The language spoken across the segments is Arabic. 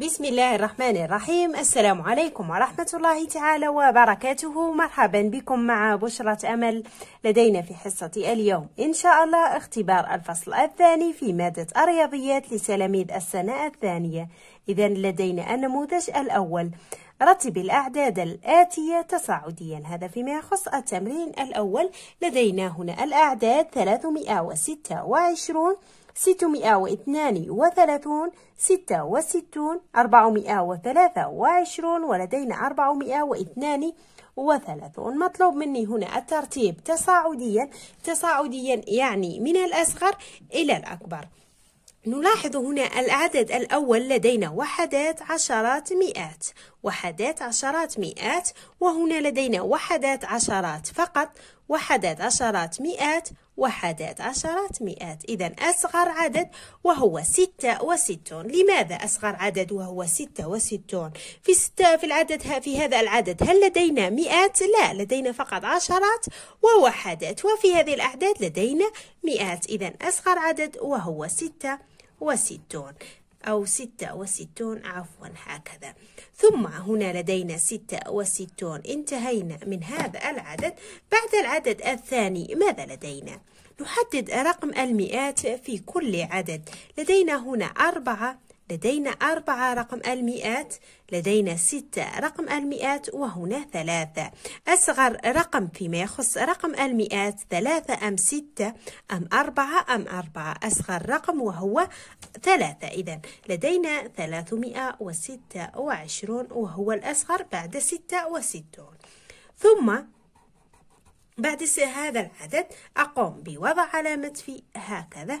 بسم الله الرحمن الرحيم السلام عليكم ورحمة الله تعالى وبركاته مرحبا بكم مع بشرة أمل لدينا في حصة اليوم إن شاء الله اختبار الفصل الثاني في مادة الرياضيات لتلاميذ السنة الثانية إذا لدينا النموذج الأول رتب الأعداد الآتية تصاعديا هذا فيما يخص التمرين الأول لدينا هنا الأعداد 326 632 واثنان وثلاثون ستة وستون وثلاثة وعشرون ولدينا 432 واثنان وثلاثون مطلوب مني هنا الترتيب تصاعديا تصاعديا يعني من الأصغر إلى الأكبر نلاحظ هنا العدد الأول لدينا وحدات عشرات مئات وحدات عشرات مئات وهنا لدينا وحدات عشرات فقط وحدات عشرات مئات وحدات عشرات مئات إذا أصغر عدد وهو ستة وستون لماذا أصغر عدد وهو ستة وستون في ستة في العدد في هذا العدد هل لدينا مئات لا لدينا فقط عشرات ووحدات وفي هذه الأعداد لدينا مئات إذا أصغر عدد وهو ستة وستون أو ستة وستون عفوا هكذا ثم هنا لدينا ستة وستون انتهينا من هذا العدد بعد العدد الثاني ماذا لدينا؟ نحدد رقم المئات في كل عدد لدينا هنا أربعة لدينا أربعة رقم المئات لدينا ستة رقم المئات وهنا ثلاثة أصغر رقم فيما يخص رقم المئات ثلاثة أم ستة أم أربعة أم أربعة أصغر رقم وهو ثلاثة إذا لدينا ثلاثمائة وستة وعشرون وهو الأصغر بعد ستة وستون ثم بعد هذا العدد أقوم بوضع علامة في هكذا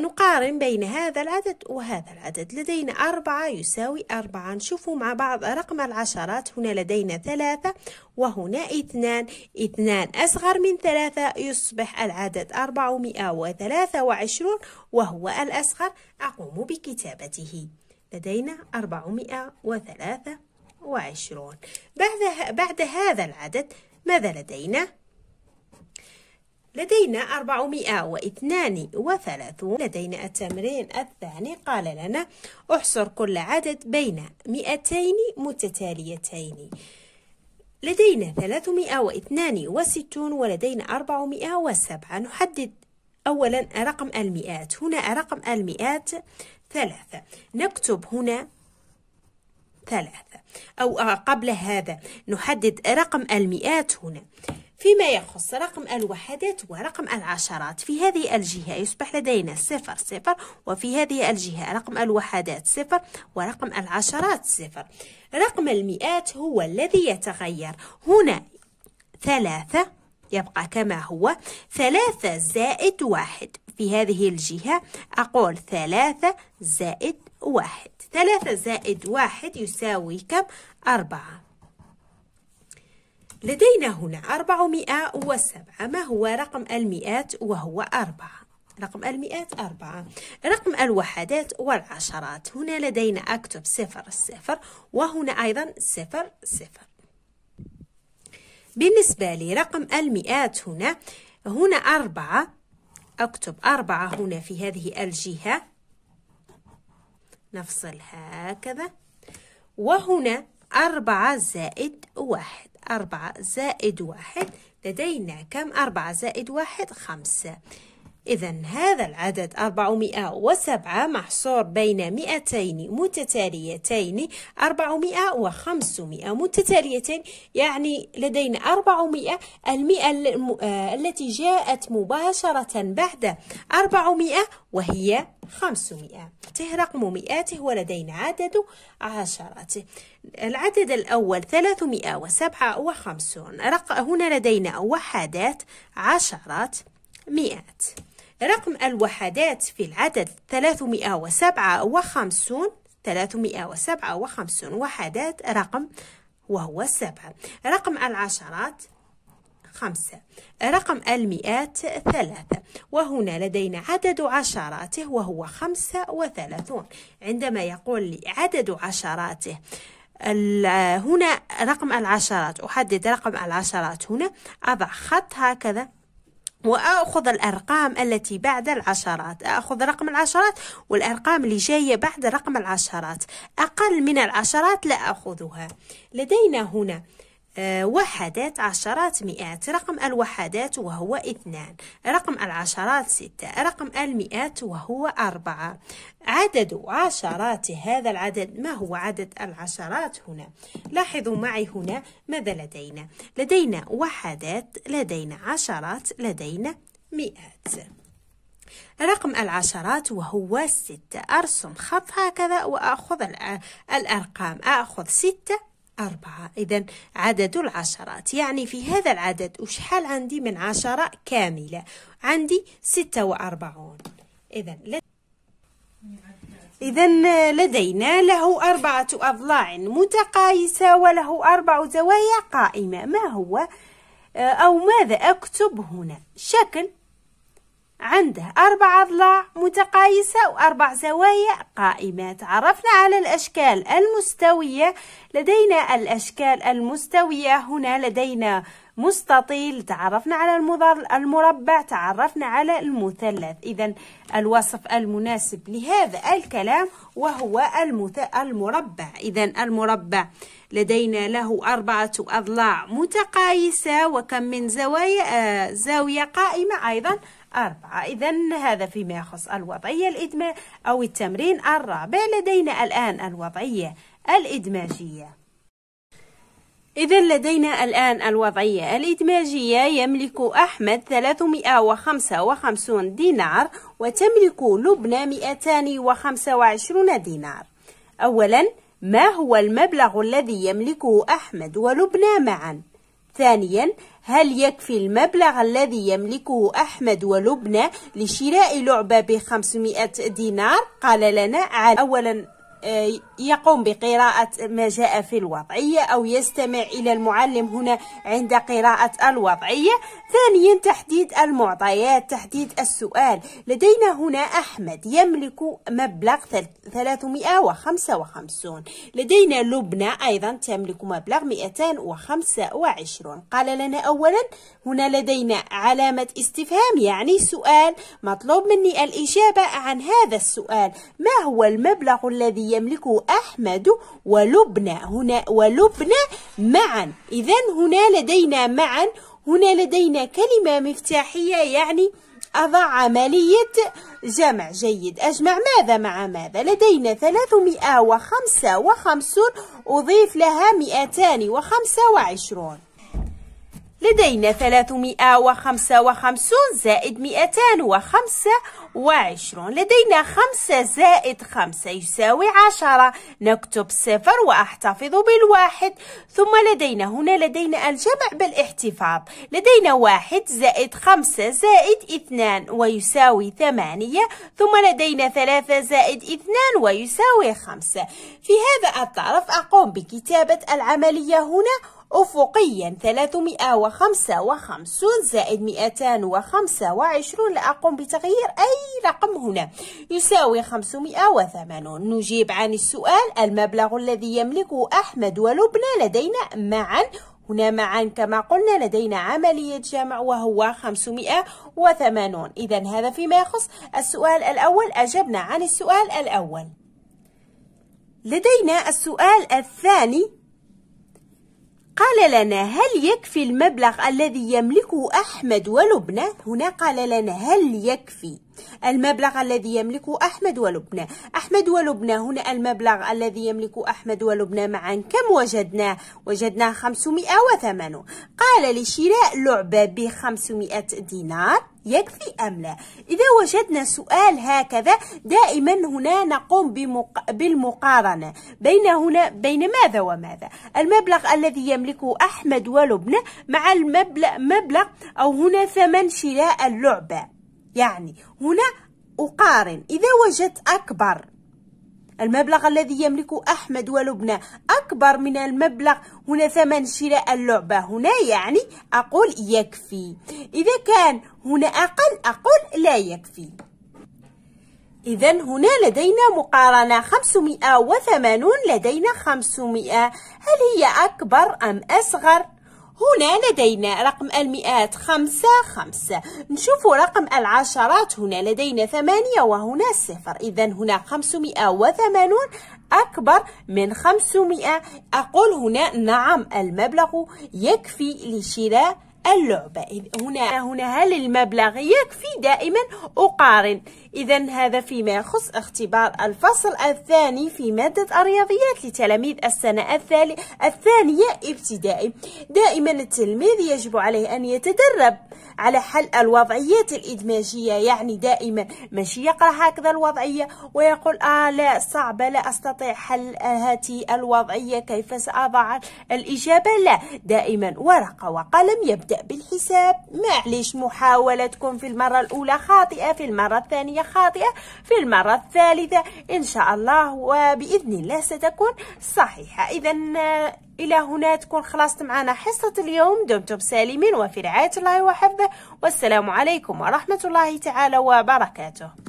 نقارن بين هذا العدد وهذا العدد لدينا أربعة يساوي أربعة نشوفوا مع بعض رقم العشرات هنا لدينا ثلاثة وهنا اثنان اثنان أصغر من ثلاثة يصبح العدد أربعمائة وثلاثة وعشرون وهو الأصغر أقوم بكتابته لدينا أربعمائة وثلاثة وعشرون بعد, بعد هذا العدد ماذا لدينا؟ لدينا 432 لدينا التمرين الثاني قال لنا احصر كل عدد بين 200 متتاليتين لدينا 362 ولدينا 407 نحدد أولا رقم المئات هنا رقم المئات ثلاثة نكتب هنا ثلاثة أو قبل هذا نحدد رقم المئات هنا فيما يخص رقم الوحدات ورقم العشرات في هذه الجهة يصبح لدينا صفر صفر وفي هذه الجهة رقم الوحدات صفر ورقم العشرات صفر رقم المئات هو الذي يتغير هنا ثلاثة يبقى كما هو ثلاثة زائد واحد في هذه الجهة أقول ثلاثة زائد واحد ثلاثة زائد واحد يساوي كم؟ أربعة لدينا هنا وسبعة ما هو رقم المئات وهو أربعة رقم المئات أربعة رقم الوحدات والعشرات هنا لدينا أكتب صفر صفر وهنا أيضا صفر صفر بالنسبة لي رقم المئات هنا هنا أربعة أكتب أربعة هنا في هذه الجهة نفصل هكذا وهنا أربعة زائد واحد أربعة زائد واحد لدينا كم أربعة زائد واحد خمسة إذا هذا العدد 407 محصور بين 200 متتاليتين 400 و 500 متتاليتين يعني لدينا 400 المئة آه، التي جاءت مباشرة بعد 400 وهي 500 رقم مئاته ولدينا عدد عشراته العدد الأول 357 هنا لدينا وحدات عشرات مئات رقم الوحدات في العدد 357 357 وحدات رقم وهو 7 رقم العشرات 5 رقم المئات 3 وهنا لدينا عدد عشراته وهو 35 عندما يقول لي عدد عشراته هنا رقم العشرات أحدد رقم العشرات هنا أضع خط هكذا وأخذ الأرقام التي بعد العشرات أخذ رقم العشرات والأرقام اللي جاية بعد رقم العشرات أقل من العشرات لا أخذها لدينا هنا وحدات عشرات مئات رقم الوحدات وهو اثنان رقم العشرات ستة رقم المئات وهو أربعة عدد عشرات هذا العدد ما هو عدد العشرات هنا لاحظوا معي هنا ماذا لدينا لدينا وحدات لدينا عشرات لدينا مئات رقم العشرات وهو ستة أرسم خط هكذا وأخذ الأرقام أخذ ستة أربعة إذا عدد العشرات يعني في هذا العدد وشحال عندي من عشرة كاملة عندي ستة وأربعون إذا إذا لدينا له أربعة أضلاع متقايسة وله أربع زوايا قائمة ما هو أو ماذا أكتب هنا شكل عنده أربع أضلاع متقايسة وأربع زوايا قائمة تعرفنا على الأشكال المستوية لدينا الأشكال المستوية هنا لدينا مستطيل تعرفنا على المربع تعرفنا على المثلث إذا الوصف المناسب لهذا الكلام وهو المربع إذا المربع لدينا له أربعة أضلاع متقايسة وكم من زوايا آه زاوية قائمة أيضا أربعة إذا هذا فيما يخص الوضعية الإدماج أو التمرين الرابع لدينا الآن الوضعية الإدماجية إذا لدينا الآن الوضعية الإدماجية يملك أحمد 355 دينار وتملك لبنى 225 دينار أولا ما هو المبلغ الذي يملكه أحمد ولبنى معا؟ ثانيا هل يكفي المبلغ الذي يملكه أحمد ولبنى لشراء لعبة بخمسمائة دينار؟ قال لنا أولا آه، يقوم بقراءة ما جاء في الوضعية أو يستمع إلى المعلم هنا عند قراءة الوضعية ثانيا تحديد المعطيات تحديد السؤال لدينا هنا أحمد يملك مبلغ 355 لدينا لبنى أيضا تملك مبلغ 225 قال لنا أولا هنا لدينا علامة استفهام يعني سؤال مطلوب مني الإجابة عن هذا السؤال ما هو المبلغ الذي يملكه أحمد ولبنى هنا ولبنى معا إذا هنا لدينا معا هنا لدينا كلمة مفتاحية يعني أضع عملية جمع جيد أجمع ماذا مع ماذا لدينا 355 أضيف لها 225 لدينا 355 زائد 225 لدينا 5 زائد 5 يساوي 10 نكتب صفر وأحتفظ بالواحد ثم لدينا هنا لدينا الجمع بالاحتفاظ لدينا 1 زائد 5 زائد 2 ويساوي 8 ثم لدينا 3 زائد 2 ويساوي 5 في هذا الطرف أقوم بكتابة العملية هنا أفقيا 355 زائد 225 لا أقوم بتغيير أي رقم هنا يساوي 580 نجيب عن السؤال المبلغ الذي يملكه أحمد ولبنى لدينا معا هنا معا كما قلنا لدينا عملية جمع وهو 580 إذا هذا فيما يخص السؤال الأول أجبنا عن السؤال الأول لدينا السؤال الثاني قال لنا هل يكفي المبلغ الذي يملكه أحمد ولبنى؟ هنا قال لنا هل يكفي؟ المبلغ الذي يملكه أحمد ولبنى أحمد ولبنى هنا المبلغ الذي يملكه أحمد ولبنى معا كم وجدناه وجدناه وثمنه قال لشراء لعبة ب 500 دينار يكفي أم لا إذا وجدنا سؤال هكذا دائما هنا نقوم بمق... بالمقارنة بين هنا بين ماذا وماذا المبلغ الذي يملكه أحمد ولبنى مع المبلغ مبلغ أو هنا ثمن شراء اللعبة يعني هنا أقارن إذا وجدت أكبر المبلغ الذي يملكه أحمد ولبنى أكبر من المبلغ هنا ثمن شراء اللعبة هنا يعني أقول يكفي إذا كان هنا أقل أقول لا يكفي إذا هنا لدينا مقارنة 580 لدينا 500 هل هي أكبر أم أصغر؟ هنا لدينا رقم المئات خمسة خمسة نشوف رقم العشرات هنا لدينا ثمانية وهنا صفر إذا هنا خمسمائة وثمانون أكبر من خمسمائة أقول هنا نعم المبلغ يكفي لشراء اللعبة هنا هنا هل المبلغ يكفي دائما أقارن إذا هذا فيما يخص اختبار الفصل الثاني في مادة الرياضيات لتلاميذ السنة الثانية ابتدائي دائما التلميذ يجب عليه أن يتدرب على حل الوضعيات الإدماجية يعني دائما ماشي يقرأ هكذا الوضعية ويقول آه لا صعبة لا أستطيع حل هذه الوضعية كيف سأضع الإجابة لا دائما ورقة وقلم يبدأ بالحساب معليش محاولتكم في المرة الأولى خاطئة في المرة الثانية خاطئة في المرة الثالثة إن شاء الله وبإذن الله ستكون صحيحة إذا آه، إلى هنا تكون خلصت معنا حصة اليوم دمتم سالمين وفي رعاية الله وحفظه والسلام عليكم ورحمة الله تعالى وبركاته